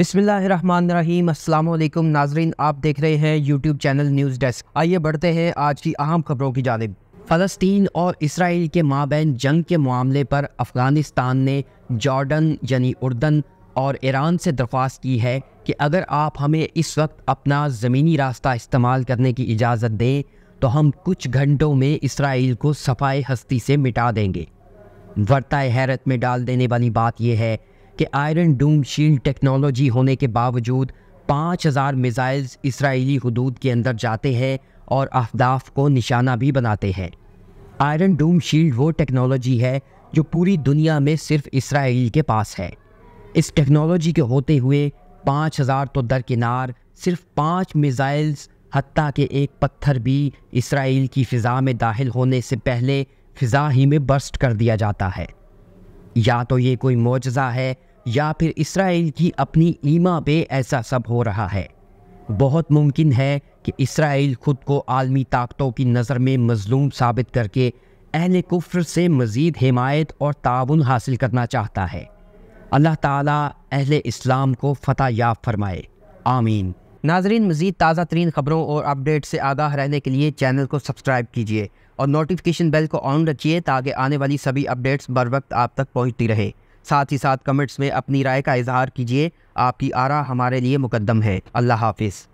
अस्सलाम वालेकुम नाजरीन आप देख रहे हैं यूट्यूब चैनल न्यूज़ डेस्क आइए बढ़ते हैं आज की अहम खबरों की जानब फ़लस्तीन और इसराइल के माबेन जंग के मामले पर अफ़गानिस्तान ने जॉर्डन यानी उर्दन और ईरान से दरख्वास्त की है कि अगर आप हमें इस वक्त अपना ज़मीनी रास्ता इस्तेमाल करने की इजाज़त दें तो हम कुछ घंटों में इसराइल को सफाई हस्ती से मिटा देंगे वर्ता हैरत में डाल देने वाली बात यह है कि आयरन डूम शील्ड टेक्नोलॉजी होने के बावजूद 5000 मिज़ाइल्स इसराइली हदूद के अंदर जाते हैं और अहदाफ को निशाना भी बनाते हैं आयरन डूम शील्ड वो टेक्नोलॉजी है जो पूरी दुनिया में सिर्फ इसराइल के पास है इस टेक्नोलॉजी के होते हुए 5000 तो दरकिनार सिर्फ पाँच मिज़ाइल्स हती के एक पत्थर भी इसराइल की फ़िज़ा में दाखिल होने से पहले फ़िज़ा ही में बर्स्ट कर दिया जाता है या तो ये कोई मुआजा है या फिर इसराइल की अपनी ईमा पे ऐसा सब हो रहा है बहुत मुमकिन है कि इसराइल खुद को आलमी ताकतों की नज़र में मजलूम साबित करके अहल कुफ्र से मज़ीद हिमायत और ताउन हासिल करना चाहता है अल्लाह ताला अहल इस्लाम को फ़तह याब फरमाए आमीन नाजरीन मजीद ताज़ा तरीन खबरों और अपडेट से आगाह रहने के लिए चैनल को सब्सक्राइब कीजिए और नोटिफिकेशन बेल को ऑन रखिए ताकि आने वाली सभी अपडेट्स बर वक्त आप तक पहुँचती रहे साथ ही साथ कमेंट्स में अपनी राय का इजहार कीजिए आपकी आरा हमारे लिए मुकदम है अल्लाह हाफिज़